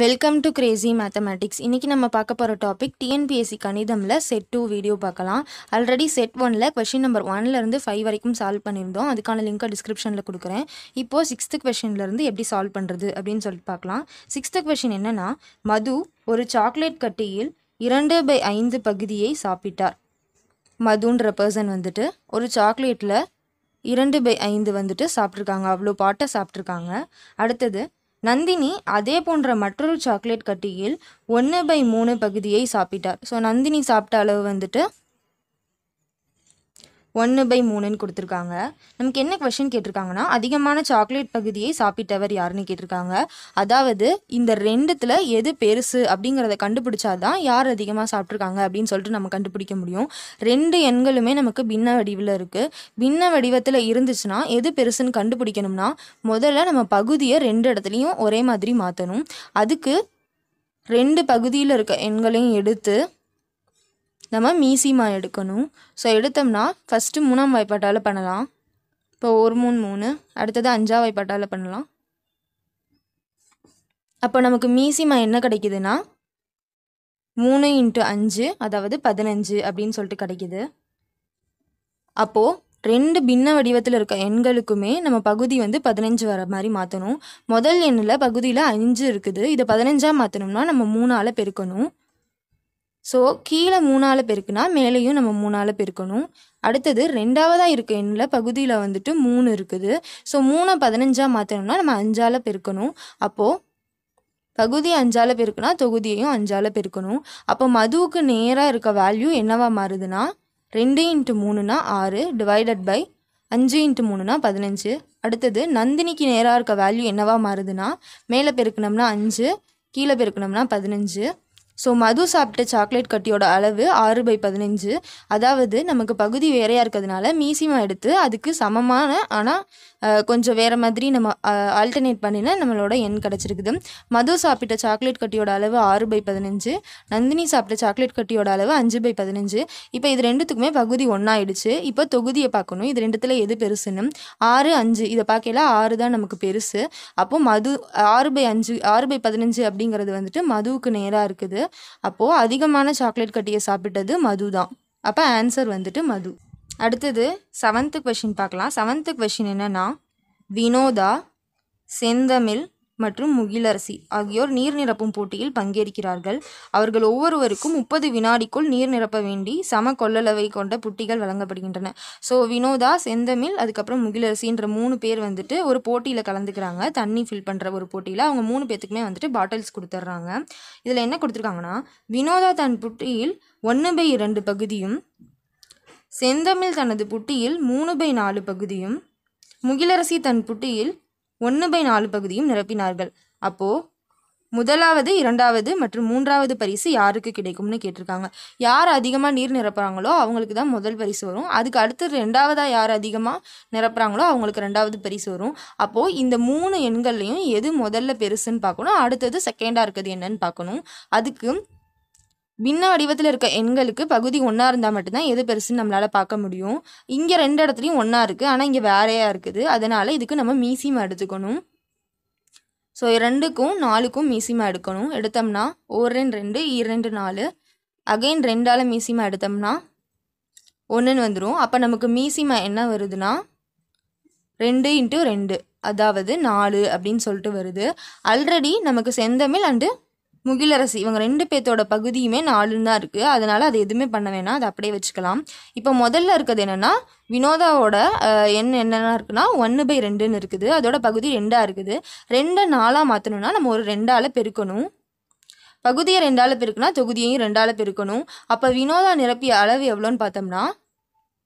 welcome to Crazy mathematics இன்றைக்கி நம்ம பார்க்க போகிற டாபிக் டிஎன்பிஎஸ்சி கணிதமில் செட் டூ வீடியோ பார்க்கலாம் ஆல்ரெடி செட் ஒனில் கொஷின் நம்பர் ஒன்லேருந்து ஃபைவ் வரைக்கும் சால்வ் பண்ணியிருந்தோம் அதுக்கான லிங்க்கை டிஸ்கிரிப்ஷனில் கொடுக்குறேன் இப்போது சிக்ஸ்த்து கொஷின்லேருந்து எப்படி சால்வ் பண்ணுறது அப்படின்னு சொல்லிட்டு பார்க்கலாம் சிக்ஸ்த்து கொஷின் என்னென்னா மது ஒரு சாக்லேட் கட்டியில் இரண்டு பை ஐந்து பகுதியை சாப்பிட்டார் மதுன்ற பர்சன் வந்துட்டு ஒரு சாக்லேட்டில் இரண்டு பை ஐந்து வந்துட்டு சாப்பிட்ருக்காங்க அவ்வளோ பாட்டை சாப்பிட்ருக்காங்க அடுத்தது நந்தினி அதே போன்ற மற்றொரு சாக்லேட் கட்டியில் ஒன்று பை மூணு பகுதியை சாப்பிட்டார் ஸோ நந்தினி சாப்பிட்ட அளவு வந்துட்டு ஒன்று பை மூணுன்னு கொடுத்துருக்காங்க நமக்கு என்ன கொஷின் கேட்டிருக்காங்கன்னா அதிகமான சாக்லேட் பகுதியை சாப்பிட்டவர் யாருன்னு கேட்டிருக்காங்க அதாவது இந்த ரெண்டுத்தில் எது பெருசு அப்படிங்கிறத கண்டுபிடிச்சாதான் யார் அதிகமாக சாப்பிட்ருக்காங்க அப்படின்னு சொல்லிட்டு நம்ம கண்டுபிடிக்க முடியும் ரெண்டு எண்களுமே நமக்கு பின்ன வடிவில் இருக்குது பின்ன வடிவத்தில் இருந்துச்சுன்னா எது பெருசுன்னு கண்டுபிடிக்கணும்னா முதல்ல நம்ம பகுதியை ரெண்டு இடத்துலையும் ஒரே மாதிரி மாற்றணும் அதுக்கு ரெண்டு பகுதியில் இருக்க எண்களையும் எடுத்து நம்ம மீசிமா எடுக்கணும் ஸோ எடுத்தோம்னா ஃபஸ்ட்டு மூணாம் வாய்ப்பாட்டால் பண்ணலாம் இப்போ ஒரு மூணு மூணு அடுத்தது அஞ்சாம் வாய்ப்பாட்டால் பண்ணலாம் அப்போ நமக்கு மீசிமா என்ன கிடைக்குதுன்னா மூணு இன்ட்டு அஞ்சு அதாவது பதினஞ்சு அப்படின்னு சொல்லிட்டு கிடைக்கிது அப்போது ரெண்டு பின்ன வடிவத்தில் இருக்க எண்களுக்குமே நம்ம பகுதி வந்து பதினஞ்சு வர மாதிரி மாற்றணும் முதல் எண்ணில் பகுதியில் அஞ்சு இருக்குது இதை பதினஞ்சாக மாற்றணும்னா நம்ம மூணால் பெருக்கணும் ஸோ கீழே மூணால் பெருக்குனா மேலேயும் நம்ம மூணால் பெருக்கணும் அடுத்தது ரெண்டாவதாக இருக்க எண்ணில் பகுதியில் வந்துட்டு மூணு இருக்குது ஸோ மூணை பதினஞ்சாக மாற்றணும்னா நம்ம அஞ்சால் பெருக்கணும் அப்போது பகுதி அஞ்சால் பெருக்குனா தொகுதியையும் அஞ்சால் பெருக்கணும் அப்போ மதுவுக்கு நேராக இருக்க வேல்யூ என்னவாக மாறுதுன்னா ரெண்டு இன்ட்டு மூணுனா ஆறு டிவைடட் பை அஞ்சு இன்ட்டு மூணுனா பதினஞ்சு அடுத்தது நந்தினிக்கு நேராக இருக்க வேல்யூ என்னவாக மாறுதுன்னா மேலே பெருக்கணும்னா அஞ்சு கீழே பெருக்கணும்னா பதினஞ்சு ஸோ மது சாப்பிட்ட சாக்லேட் கட்டியோட அளவு ஆறு பை பதினஞ்சு அதாவது நமக்கு பகுதி வேறையாக இருக்கிறதுனால மீசியமாக எடுத்து அதுக்கு சமமான ஆனால் கொஞ்சம் வேறு மாதிரி நம்ம ஆல்டர்னேட் பண்ணினா நம்மளோட எண் கிடச்சிருக்குது மது சாப்பிட்ட சாக்லேட் கட்டியோட அளவு ஆறு பை பதினஞ்சு நந்தினி சாப்பிட்ட சாக்லேட் கட்டியோட அளவு அஞ்சு பை பதினஞ்சு இப்போ இது ரெண்டுத்துக்குமே பகுதி ஒன்றாயிடுச்சு இப்போ தொகுதியை பார்க்கணும் இது ரெண்டுத்தில் எது பெருசுன்னு ஆறு அஞ்சு இதை பார்க்கல ஆறு தான் நமக்கு பெருசு அப்போது மது ஆறு பை அஞ்சு ஆறு பை பதினஞ்சு அப்படிங்கிறது வந்துட்டு மதுவுக்கு நேராக இருக்குது அப்போது அதிகமான சாக்லேட் கட்டியை சாப்பிட்டது மது தான் அப்போ ஆன்சர் வந்துட்டு மது அடுத்தது செவன்த்து கொஷின் பார்க்கலாம் செவன்த்து கொஷின் என்னென்னா வினோதா செந்தமிழ் மற்றும் முகிலரசி ஆகியோர் நீர் நிரப்பும் போட்டியில் பங்கேற்கிறார்கள் அவர்கள் ஒவ்வொருவருக்கும் முப்பது வினாடிக்குள் நீர் நிரப்ப வேண்டி சம கொள்ளளவை கொண்ட புட்டிகள் வழங்கப்படுகின்றன ஸோ வினோதா செந்தமிழ் அதுக்கப்புறம் முகிலரசின்ற மூணு பேர் வந்துட்டு ஒரு போட்டியில் கலந்துக்கிறாங்க தண்ணி ஃபில் பண்ணுற ஒரு போட்டியில் அவங்க மூணு பேத்துக்குமே வந்துட்டு பாட்டில்ஸ் கொடுத்துட்றாங்க இதில் என்ன கொடுத்துருக்காங்கன்னா வினோதா தன் புட்டியில் ஒன்று பை இரண்டு பகுதியும் செந்தமிழ் தனது புட்டியில் மூணு பை நாலு பகுதியும் முகிலரசி தன் புட்டியில் ஒன்று பை நாலு பகுதியும் நிரப்பினார்கள் அப்போது முதலாவது இரண்டாவது மற்றும் மூன்றாவது பரிசு யாருக்கு கிடைக்கும்னு கேட்டிருக்காங்க யார் அதிகமாக நீர் நிரப்புறாங்களோ அவங்களுக்கு தான் முதல் பரிசு வரும் அதுக்கு அடுத்து ரெண்டாவதாக யார் அதிகமாக நிரப்புறாங்களோ அவங்களுக்கு ரெண்டாவது பரிசு வரும் அப்போது இந்த மூணு எண்கள்லையும் எது முதல்ல பெருசுன்னு பார்க்கணும் அடுத்தது செகண்டாக இருக்கிறது என்னன்னு பார்க்கணும் அதுக்கு பின்ன வடிவத்தில் இருக்க எண்களுக்கு பகுதி ஒன்றா இருந்தால் மட்டும்தான் எது பெருசுன்னு நம்மளால் பார்க்க முடியும் இங்கே ரெண்டு இடத்துலையும் ஒன்றா இருக்குது ஆனால் இங்கே வேறையாக இருக்குது அதனால் இதுக்கு நம்ம மீசியம் எடுத்துக்கணும் ஸோ ரெண்டுக்கும் நாலுக்கும் மீசிமா எடுக்கணும் எடுத்தோம்னா ஒரு ரெண்டு ரெண்டு இரண்டு நாலு அகைன் ரெண்டால் மீசிமா எடுத்தோம்னா ஒன்றுன்னு வந்துடும் அப்போ நமக்கு மீசிமா என்ன வருதுன்னா ரெண்டு இன்ட்டு ரெண்டு அதாவது நாலு அப்படின்னு சொல்லிட்டு வருது ஆல்ரெடி நமக்கு செந்தமிழ் அண்டு முகிலரசி இவங்க ரெண்டு பேர்த்தோட பகுதியுமே நாலுன்னு தான் இருக்குது அதனால் அது எதுவுமே பண்ண வேணாம் அதை அப்படியே வச்சுக்கலாம் இப்போ முதல்ல இருக்கிறது என்னென்னா வினோதாவோட எண் என்னென்னா இருக்குன்னா ஒன்று பை ரெண்டுன்னு இருக்குது அதோட பகுதி ரெண்டாக இருக்குது ரெண்டை நாலாக மாற்றணும்னா நம்ம ஒரு ரெண்டால் பெருக்கணும் பகுதியை ரெண்டால் பெருக்குனா தொகுதியையும் ரெண்டால் பெருக்கணும் அப்போ வினோதா நிரப்பிய அளவு எவ்வளோன்னு பார்த்தோம்னா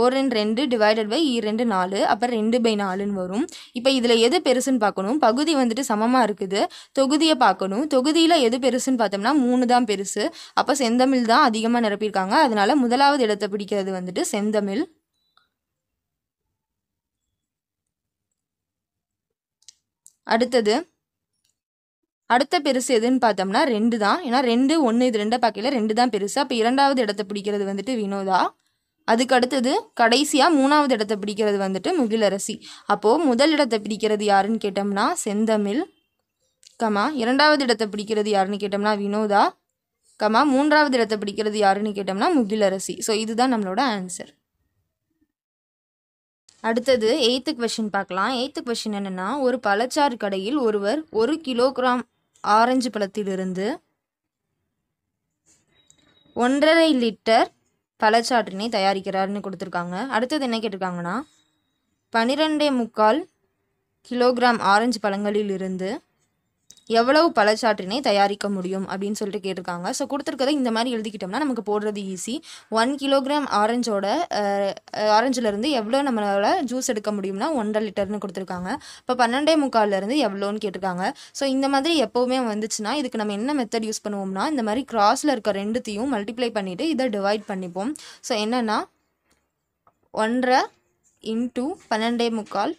ஓர் ரெண்டு ரெண்டு டிவைடட் பை ரெண்டு நாலு அப்போ ரெண்டு பை நாலுன்னு வரும் இப்போ இதில் எது பெருசுன்னு பார்க்கணும் பகுதி வந்துட்டு சமமாக இருக்குது தொகுதியை பார்க்கணும் தொகுதியில் எது பெருசுன்னு பார்த்தோம்னா மூணு தான் பெருசு அப்போ செந்தமிழ் தான் அதிகமாக நிரப்பியிருக்காங்க அதனால் முதலாவது இடத்தை பிடிக்கிறது வந்துட்டு செந்தமிழ் அடுத்தது அடுத்த பெருசு எதுன்னு பார்த்தோம்னா ரெண்டு தான் ஏன்னா ரெண்டு ஒன்று இது ரெண்டை பார்க்கல ரெண்டு தான் பெருசு அப்போ இரண்டாவது இடத்தை பிடிக்கிறது வந்துட்டு வினோதா அதுக்கு அடுத்தது கடைசியாக மூணாவது இடத்தை பிடிக்கிறது வந்துட்டு முகிலரசி அப்போது முதல் இடத்தை பிடிக்கிறது யாருன்னு கேட்டோம்னா செந்தமிழ் கமா இரண்டாவது இடத்தை பிடிக்கிறது யாருன்னு கேட்டோம்னா வினோதா கமா மூன்றாவது இடத்தை பிடிக்கிறது யாருன்னு கேட்டோம்னா முகிலரசி ஸோ இதுதான் நம்மளோட ஆன்சர் அடுத்தது எயித்து கொஷின் பார்க்கலாம் எயித்து கொஷின் என்னென்னா ஒரு பழச்சாறு கடையில் ஒருவர் ஒரு கிலோகிராம் ஆரஞ்சு பழத்திலிருந்து ஒன்றரை லிட்டர் பழச்சாற்றினை தயாரிக்கிறார்னு கொடுத்துருக்காங்க அடுத்தது என்ன கேட்டிருக்காங்கன்னா பனிரெண்டே முக்கால் கிலோகிராம் ஆரஞ்சு பழங்களில் இருந்து எவ்வளவு பழச்சாற்றினை தயாரிக்க முடியும் அப்படின்னு சொல்லிட்டு கேட்டிருக்காங்க ஸோ கொடுத்துருக்கதை இந்த மாதிரி எழுதிக்கிட்டோம்னா நமக்கு போடுறது ஈஸி ஒன் கிலோகிராம் ஆரஞ்சோட ஆரஞ்சுலேருந்து எவ்வளோ நம்மளால் ஜூஸ் எடுக்க முடியும்னா ஒன்றரை லிட்டர்னு கொடுத்துருக்காங்க இப்போ பன்னெண்டே முக்கால்லேருந்து எவ்வளோன்னு கேட்டிருக்காங்க ஸோ இந்த மாதிரி எப்போவுமே வந்துச்சுன்னா இதுக்கு நம்ம என்ன மெத்தட் யூஸ் பண்ணுவோம்னா இந்த மாதிரி கிராஸில் இருக்க ரெண்டுத்தையும் மல்டிப்ளை பண்ணிவிட்டு இதை டிவைட் பண்ணிப்போம் ஸோ என்னென்னா ஒன்றரை இன்டூ பன்னெண்டே முக்கால்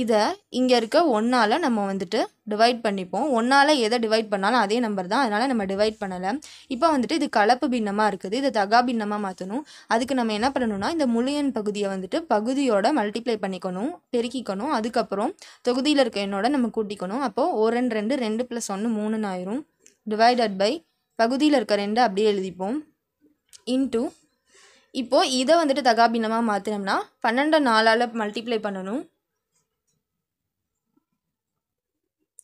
இதை இங்கே இருக்க ஒன்றால் நம்ம வந்துட்டு டிவைட் பண்ணிப்போம் ஒன்றால் எதை டிவைட் பண்ணாலும் அதே நம்பர் தான் அதனால் நம்ம டிவைட் பண்ணலை இப்போ வந்துட்டு இது கலப்பு பின்னமாக இருக்குது இதை தகா பின்னமாக மாற்றணும் அதுக்கு நம்ம என்ன பண்ணணும்னா இந்த முழியன் பகுதியை வந்துட்டு பகுதியோட மல்டிப்ளை பண்ணிக்கணும் பெருக்கிக்கணும் அதுக்கப்புறம் தொகுதியில் இருக்க எண்ணோட நம்ம கூட்டிக்கணும் அப்போது ஒரு ரெண்டு ரெண்டு ரெண்டு ப்ளஸ் ஒன்று மூணுன்னு ஆயிரும் டிவைடட் பை பகுதியில் இருக்க ரெண்டு அப்படியே எழுதிப்போம் இன்ட்டு இப்போது இதை வந்துட்டு தகாபின்னமாக மாற்றினோம்னா பன்னெண்டு நாளால் மல்டிப்ளை பண்ணணும்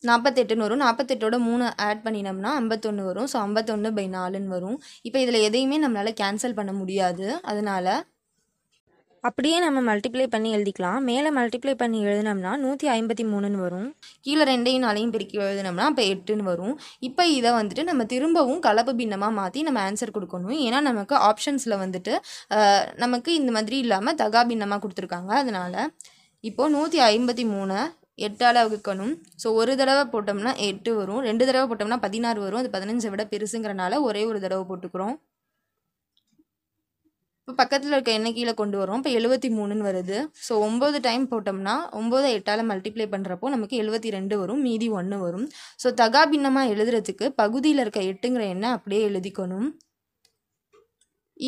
நாற்பத்தெட்டுன்னு வரும் நாற்பத்தெட்டோட மூணு ஆட் பண்ணினோம்னா ஐம்பத்தொன்று வரும் ஸோ ஐம்பத்தொன்று பை நாலுன்னு வரும் இப்போ இதில் எதையுமே நம்மளால் கேன்சல் பண்ண முடியாது அதனால் அப்படியே நம்ம மல்டிப்ளை பண்ணி எழுதிக்கலாம் மேலே மல்டிப்ளை பண்ணி எழுதினோம்னா நூற்றி ஐம்பத்தி மூணுன்னு வரும் கீழே ரெண்டையும் நாளையும் பெருக்கி எழுதினோம்னா அப்போ எட்டுன்னு வரும் இப்போ இதை வந்துட்டு நம்ம திரும்பவும் கலப்பு பின்னமாக மாற்றி நம்ம ஆன்சர் கொடுக்கணும் ஏன்னா நமக்கு ஆப்ஷன்ஸில் வந்துட்டு நமக்கு இந்த மாதிரி இல்லாமல் தகா பின்னமாக கொடுத்துருக்காங்க அதனால் இப்போது நூற்றி ஐம்பத்தி மூணை எட்டால் வகுக்கணும் ஸோ ஒரு தடவை போட்டோம்னா எட்டு வரும் ரெண்டு தடவை போட்டோம்னா பதினாறு வரும் அது பதினஞ்சை விட பெருசுங்கிறனால ஒரே ஒரு தடவை போட்டுக்கிறோம் இப்போ பக்கத்தில் இருக்க எண்ணிக்கையில் கொண்டு வரும் இப்போ எழுபத்தி மூணுன்னு வருது ஸோ ஒம்பது டைம் போட்டோம்னா ஒம்பது எட்டால் மல்டிப்ளை பண்ணுறப்போ நமக்கு எழுபத்தி ரெண்டு வரும் மீதி ஒன்று வரும் ஸோ தகாபின்னமாக எழுதுறதுக்கு பகுதியில் இருக்க எட்டுங்கிற எண்ணை அப்படியே எழுதிக்கணும்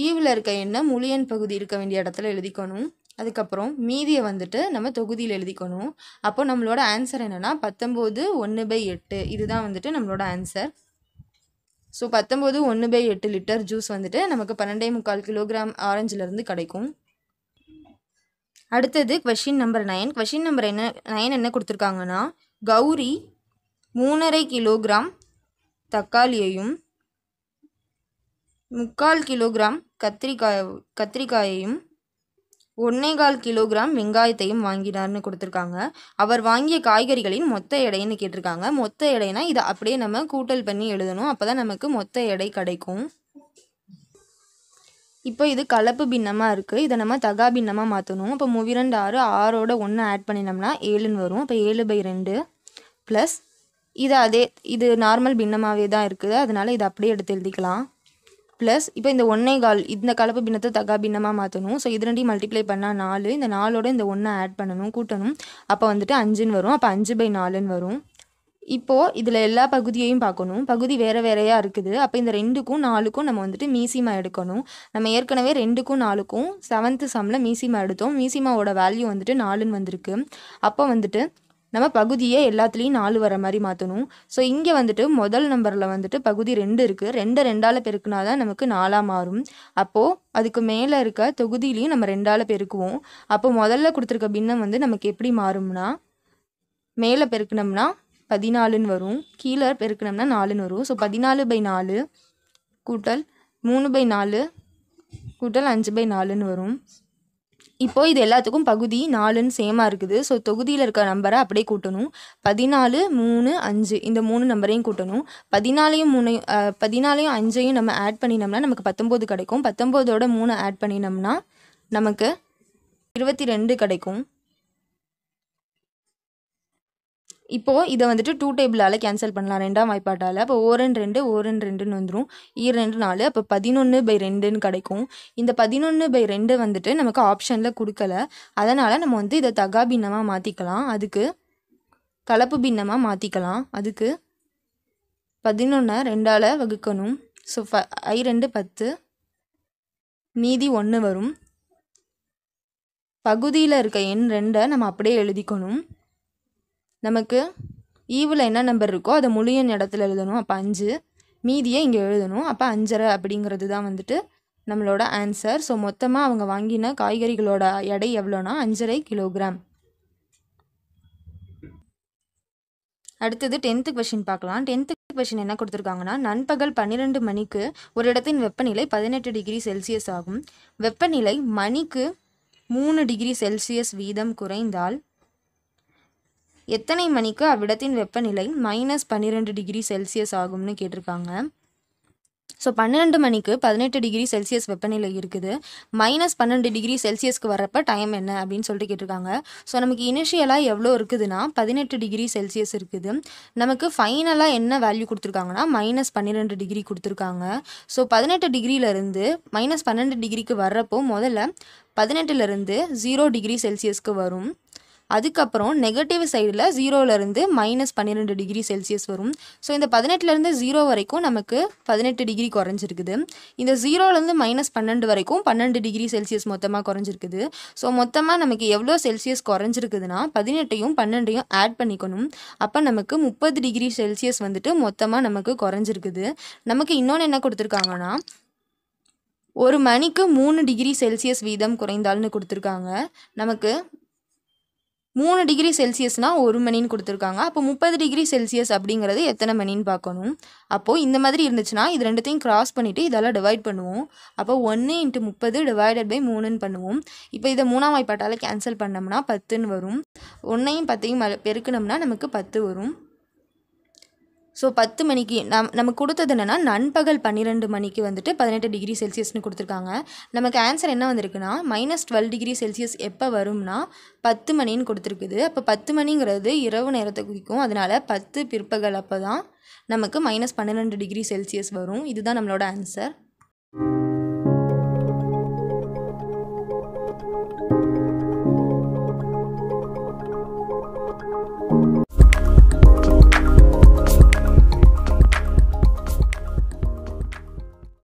ஈவில் இருக்க எண்ணை முழியன் பகுதி இருக்க வேண்டிய இடத்துல எழுதிக்கணும் அதுக்கப்புறம் மீதியை வந்துட்டு நம்ம தொகுதியில் எழுதிக்கணும் அப்போ நம்மளோட ஆன்சர் என்னென்னா பத்தொம்போது ஒன்று பை எட்டு இதுதான் வந்துட்டு நம்மளோட ஆன்சர் ஸோ பத்தொம்போது ஒன்று பை எட்டு லிட்டர் ஜூஸ் வந்துட்டு நமக்கு பன்னெண்டே முக்கால் கிலோகிராம் ஆரஞ்சுலேருந்து கிடைக்கும் அடுத்தது question number nine question number என்ன நைன் என்ன கொடுத்துருக்காங்கன்னா கௌரி மூணரை கிலோகிராம் தக்காளியையும் முக்கால் கிலோகிராம் கத்திரிக்காய் கத்திரிக்காயையும் ஒன்னே கால் கிலோகிராம் வெங்காயத்தையும் வாங்கினார்னு கொடுத்துருக்காங்க அவர் வாங்கிய காய்கறிகளின் மொத்த எடைன்னு கேட்டிருக்காங்க மொத்த எடைனா இதை அப்படியே நம்ம கூட்டல் பண்ணி எழுதணும் அப்போ தான் நமக்கு மொத்த எடை கிடைக்கும் இப்போ இது கலப்பு பின்னமாக இருக்குது இதை நம்ம தகா பின்னமாக மாற்றணும் இப்போ முவிரண்டு ஆறு ஆறோட ஒன்று ஆட் பண்ணினோம்னா ஏழுன்னு வரும் இப்போ ஏழு பை ரெண்டு ப்ளஸ் இது அதே இது நார்மல் பின்னமாகவே தான் இருக்குது அதனால் இதை அப்படியே எடுத்து எழுதிக்கலாம் ப்ளஸ் இப்போ இந்த ஒன்னே கால் இந்த கலப்பு பின்னத்தை தகா பின்னமாக மாற்றணும் ஸோ இது ரெண்டையும் மல்டிப்ளை பண்ணால் நாலு இந்த நாளோட இந்த ஒன்றை ஆட் பண்ணணும் கூட்டணும் அப்போ வந்துட்டு அஞ்சுன்னு வரும் அப்போ அஞ்சு பை நாலுன்னு வரும் இப்போது இதில் எல்லா பகுதியையும் பார்க்கணும் பகுதி வேறு வேறையாக இருக்குது அப்போ இந்த ரெண்டுக்கும் நாலுக்கும் நம்ம வந்துட்டு மீசிமா எடுக்கணும் நம்ம ஏற்கனவே ரெண்டுக்கும் நாலுக்கும் செவன்த்து சம்மில் மீசிமா எடுத்தோம் மீசிமாவோட வேல்யூ வந்துட்டு நாலுன்னு வந்திருக்கு அப்போ வந்துட்டு நம்ம பகுதியை எல்லாத்துலேயும் நாலு வர மாதிரி மாற்றணும் ஸோ இங்கே வந்துட்டு முதல் நம்பரில் வந்துட்டு பகுதி ரெண்டு இருக்குது ரெண்டு ரெண்டால் பெருக்குனா தான் நமக்கு நாலாக மாறும் அப்போது அதுக்கு மேலே இருக்க தொகுதியிலையும் நம்ம ரெண்டால் பெருக்குவோம் அப்போ முதல்ல கொடுத்துருக்க பின்னம் வந்து நமக்கு எப்படி மாறும்னா மேலே பெருக்கணும்னா பதினாலுன்னு வரும் கீழே பெருக்கணும்னா நாலுன்னு வரும் ஸோ பதினாலு பை நாலு கூட்டல் மூணு பை நாலு கூட்டல் அஞ்சு பை நாலுன்னு வரும் இப்போது இது எல்லாத்துக்கும் பகுதி நாலுன்னு சேமாக இருக்குது ஸோ தொகுதியில் இருக்க நம்பரை அப்படியே கூட்டணும் பதினாலு மூணு அஞ்சு இந்த மூணு நம்பரையும் கூட்டணும் பதினாலையும் மூணையும் பதினாலையும் அஞ்சையும் நம்ம ஆட் பண்ணினோம்னா நமக்கு பத்தொம்போது கிடைக்கும் பத்தொம்போதோட மூணு ஆட் பண்ணினோம்னா நமக்கு இருபத்தி ரெண்டு கிடைக்கும் இப்போது இதை வந்துட்டு டூ டேபிளால் கேன்சல் பண்ணலாம் ரெண்டாம் வாய்ப்பாட்டால் அப்போ ஓரன் ரெண்டு ஓரன் ரெண்டுன்னு வந்துடும் ஈர் ரெண்டு நாலு அப்போ பதினொன்று பை ரெண்டுன்னு கிடைக்கும் இந்த பதினொன்று பை ரெண்டு வந்துட்டு நமக்கு ஆப்ஷனில் கொடுக்கல அதனால் நம்ம வந்து இதை தகா பின்னமாக மாற்றிக்கலாம் அதுக்கு கலப்பு பின்னமாக மாற்றிக்கலாம் அதுக்கு பதினொன்றை ரெண்டால் வகுக்கணும் ஸோ ஃப ஐ ரெண்டு பத்து நீதி ஒன்று வரும் பகுதியில் இருக்க எண் ரெண்டை நம்ம அப்படியே எழுதிக்கணும் நமக்கு ஈவில் என்ன நம்பர் இருக்கோ அதை முழியன் இடத்துல எழுதணும் அப்போ அஞ்சு மீதியை இங்கே எழுதணும் அப்போ அஞ்சரை அப்படிங்கிறது தான் வந்துட்டு நம்மளோட ஆன்சர் ஸோ மொத்தமாக அவங்க வாங்கின காய்கறிகளோட எடை எவ்வளோனா அஞ்சரை கிலோகிராம் அடுத்தது டென்த்து கொஷின் பார்க்கலாம் டென்த்து கொஷின் என்ன கொடுத்துருக்காங்கன்னா நண்பகல் பன்னிரெண்டு மணிக்கு ஒரு இடத்தின் வெப்பநிலை பதினெட்டு டிகிரி செல்சியஸ் ஆகும் வெப்பநிலை மணிக்கு மூணு டிகிரி செல்சியஸ் வீதம் குறைந்தால் எத்தனை மணிக்கு அவ்விடத்தின் வெப்பநிலை மைனஸ் பன்னிரெண்டு டிகிரி செல்சியஸ் ஆகும்னு கேட்டிருக்காங்க ஸோ பன்னெண்டு மணிக்கு பதினெட்டு டிகிரி செல்சியஸ் வெப்பநிலை இருக்குது மைனஸ் பன்னெண்டு டிகிரி செல்சியஸ்க்கு வரப்போ டைம் என்ன அப்படின்னு சொல்லிட்டு கேட்டிருக்காங்க ஸோ நமக்கு இனிஷியலாக எவ்வளோ இருக்குதுன்னா பதினெட்டு டிகிரி செல்சியஸ் இருக்குது நமக்கு ஃபைனலாக என்ன வேல்யூ கொடுத்துருக்காங்கன்னா மைனஸ் பன்னிரெண்டு டிகிரி கொடுத்துருக்காங்க ஸோ பதினெட்டு டிகிரியிலேருந்து மைனஸ் பன்னெண்டு டிகிரிக்கு வர்றப்போ முதல்ல பதினெட்டுலேருந்து ஜீரோ டிகிரி செல்சியஸ்க்கு வரும் அதுக்கப்புறம் நெகட்டிவ் சைடில் ஜீரோலேருந்து மைனஸ் பன்னிரெண்டு டிகிரி செல்சியஸ் வரும் ஸோ இந்த பதினெட்டுலேருந்து ஜீரோ வரைக்கும் நமக்கு பதினெட்டு டிகிரி குறைஞ்சிருக்குது இந்த ஜீரோலேருந்து மைனஸ் பன்னெண்டு வரைக்கும் பன்னெண்டு டிகிரி செல்சியஸ் மொத்தமாக குறைஞ்சிருக்குது ஸோ மொத்தமாக நமக்கு எவ்வளோ செல்சியஸ் குறைஞ்சிருக்குதுன்னா பதினெட்டையும் பன்னெண்டையும் ஆட் பண்ணிக்கணும் அப்போ நமக்கு முப்பது டிகிரி செல்சியஸ் வந்துட்டு மொத்தமாக நமக்கு குறைஞ்சிருக்குது நமக்கு இன்னொன்று என்ன கொடுத்துருக்காங்கன்னா ஒரு மணிக்கு மூணு டிகிரி செல்சியஸ் வீதம் குறைந்தால்னு கொடுத்துருக்காங்க நமக்கு மூணு டிகிரி செல்சியஸ்னால் ஒரு மணின்னு கொடுத்துருக்காங்க அப்போ முப்பது டிகிரி செல்சியஸ் அப்படிங்கிறது எத்தனை மணின்னு பார்க்கணும் அப்போது இந்த மாதிரி இருந்துச்சுன்னா இது ரெண்டுத்தையும் கிராஸ் பண்ணிவிட்டு இதெல்லாம் டிவைட் பண்ணுவோம் அப்போ ஒன்று இன்ட்டு முப்பது டிவைடட் பை மூணுன்னு பண்ணுவோம் இப்போ இதை மூணாம் வாய்ப்பாட்டால் கேன்சல் பண்ணோம்னா பத்துன்னு வரும் ஒன்றையும் பத்தையும் பெருக்கணும்னா நமக்கு பத்து வரும் ஸோ பத்து மணிக்கு நம் நமக்கு கொடுத்தது என்னென்னா நண்பகல் பன்னிரெண்டு மணிக்கு வந்துட்டு பதினெட்டு டிகிரி செல்சியஸ்னு கொடுத்துருக்காங்க நமக்கு ஆன்சர் என்ன வந்திருக்குன்னா மைனஸ் டுவெல் டிகிரி செல்சியஸ் எப்போ வரும்னா பத்து மணின்னு கொடுத்துருக்குது அப்போ பத்து மணிங்கிறது இரவு நேரத்தை குறிக்கும் அதனால் பத்து பிற்பகல் அப்போ தான் நமக்கு மைனஸ் பன்னிரெண்டு டிகிரி செல்சியஸ் வரும் இதுதான் நம்மளோட ஆன்சர்